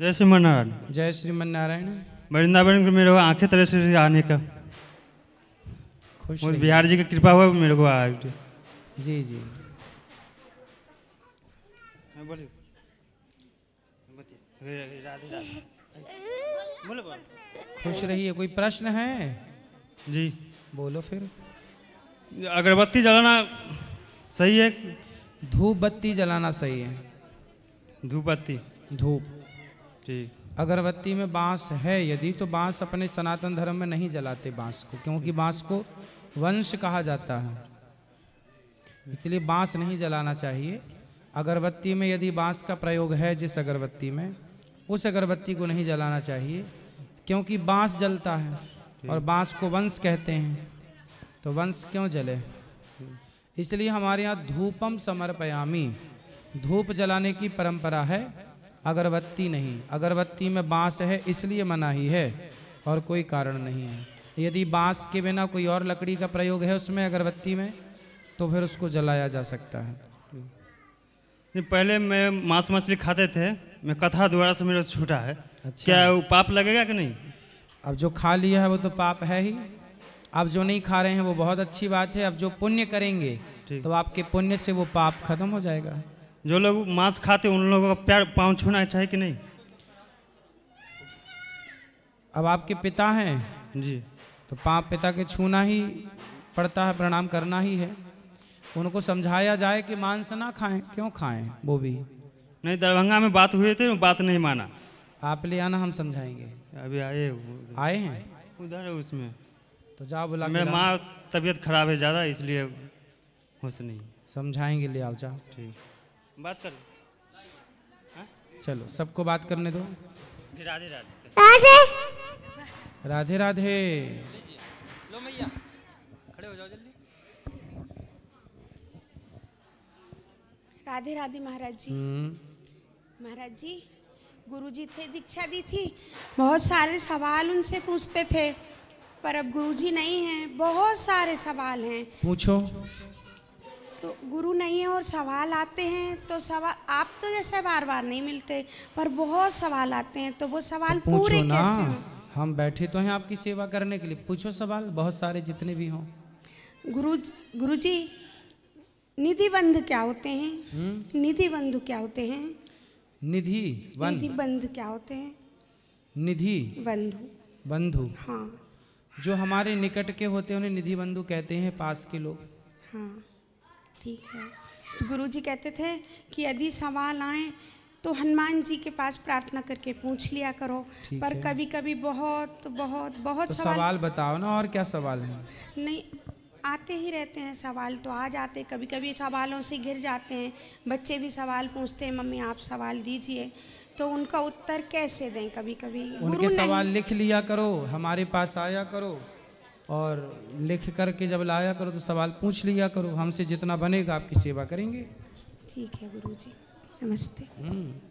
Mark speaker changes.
Speaker 1: जय श्री मनारायण जय श्री मनारायण वृंदावन को मेरे को आंखें तरह से आने का खुश बिहार जी की कृपा हुआ मेरे को आ जी जी हाँ, खुश रहिए कोई प्रश्न है जी बोलो फिर अगरबत्ती जलाना सही है धूप बत्ती जलाना सही है धूप बत्ती धूप अगरबत्ती में बांस है यदि तो बांस अपने सनातन धर्म में नहीं जलाते बांस को क्योंकि बांस को वंश कहा जाता है इसलिए बांस नहीं जलाना चाहिए अगरबत्ती में यदि बांस का प्रयोग है जिस अगरबत्ती में उस अगरबत्ती को नहीं जलाना चाहिए क्योंकि बांस जलता है और बांस को वंश कहते हैं तो वंश क्यों जले इसलिए हमारे यहाँ धूपम समर्पयामी धूप जलाने की परंपरा है अगरबत्ती नहीं अगरबत्ती में बांस है इसलिए मनाही है और कोई कारण नहीं है यदि बांस के बिना कोई और लकड़ी का प्रयोग है उसमें अगरबत्ती में तो फिर उसको जलाया जा सकता है पहले मैं मांस मछली खाते थे मैं कथा द्वारा से मेरा छूटा है अच्छा। क्या वो पाप लगेगा कि नहीं अब जो खा लिया है वो तो पाप है ही आप जो नहीं खा रहे हैं वो बहुत अच्छी बात है अब जो पुण्य करेंगे तो आपके पुण्य से वो पाप खत्म हो जाएगा जो लोग मांस खाते उन लोगों का प्यार पाँव छूना चाहिए कि नहीं अब आपके पिता हैं जी तो पाप पिता के छूना ही पड़ता है प्रणाम करना ही है उनको समझाया जाए कि मांस ना खाएं क्यों खाएं वो भी नहीं दरभंगा में बात हुई थी बात नहीं माना आप ले आना हम समझाएंगे अभी आए आए हैं उधर है उसमें तो जाओ बुला मेरा माँ तबीयत खराब है ज़्यादा इसलिए कुछ नहीं समझाएंगे ले आओ जाओ ठीक बात कर हाँ? चलो सबको बात करने दो राधे राधे राधे राधे लो मैया खड़े हो जाओ जल्दी
Speaker 2: राधे राधे महाराज जी हम्म। महाराज जी गुरु जी थे दीक्षा दी थी बहुत सारे सवाल उनसे पूछते थे पर अब गुरु जी नहीं हैं बहुत सारे सवाल हैं पूछो गुरु नहीं है और सवाल आते हैं तो सवाल आप तो जैसे बार बार नहीं मिलते पर बहुत सवाल आते हैं तो वो सवाल तो पूरे कैसे हैं?
Speaker 1: हम बैठे तो हैं आपकी सेवा करने के लिए पूछो सवाल बहुत सारे जितने भी हों
Speaker 2: गुरु गुरु जी निधि बंध क्या होते
Speaker 1: हैं
Speaker 2: निधि बंध क्या होते हैं
Speaker 1: निधि निधि
Speaker 2: बंध क्या होते हैं निधि बंधु
Speaker 1: बंधु हाँ जो हमारे निकट के होते हैं उन्हें निधि बंधु कहते हैं पास के लोग
Speaker 2: हाँ ठीक है तो गुरु जी कहते थे कि यदि सवाल आए तो हनुमान जी के पास प्रार्थना करके पूछ लिया करो पर कभी कभी बहुत बहुत बहुत तो सवाल, सवाल
Speaker 1: बताओ ना और क्या सवाल है
Speaker 2: नहीं आते ही रहते हैं सवाल तो आ जाते कभी कभी सवालों से घिर जाते हैं बच्चे भी सवाल पूछते हैं मम्मी आप सवाल दीजिए तो उनका उत्तर कैसे दें कभी कभी उनके सवाल
Speaker 1: लिख लिया करो हमारे पास आया करो और लिख करके जब लाया करो तो सवाल पूछ लिया करो हमसे जितना बनेगा आपकी सेवा करेंगे
Speaker 2: ठीक है गुरु जी नमस्ते
Speaker 1: हम्म।